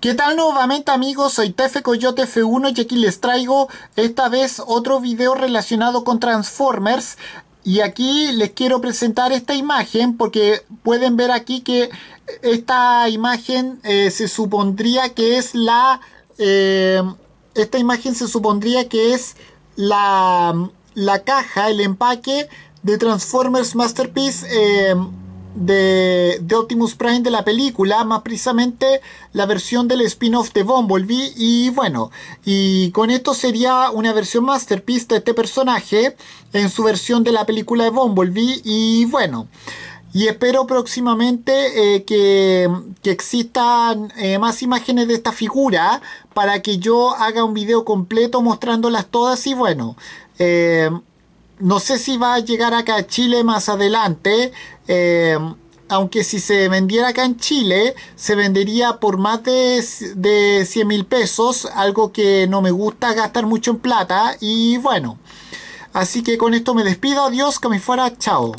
¿Qué tal nuevamente amigos? Soy Tefe Coyote F1 y aquí les traigo esta vez otro video relacionado con Transformers y aquí les quiero presentar esta imagen porque pueden ver aquí que esta imagen eh, se supondría que es la... Eh, esta imagen se supondría que es la, la caja, el empaque de Transformers Masterpiece eh, de, de, Optimus Prime de la película, más precisamente la versión del spin-off de Bumblebee. Y bueno, y con esto sería una versión masterpiece de este personaje en su versión de la película de Bumblebee. Y bueno. Y espero próximamente eh, que, que, existan eh, más imágenes de esta figura para que yo haga un video completo mostrándolas todas y bueno. Eh, no sé si va a llegar acá a Chile más adelante. Eh, aunque si se vendiera acá en Chile, se vendería por más de, de 100 mil pesos, algo que no me gusta gastar mucho en plata. Y bueno, así que con esto me despido, adiós, que me fuera, chao.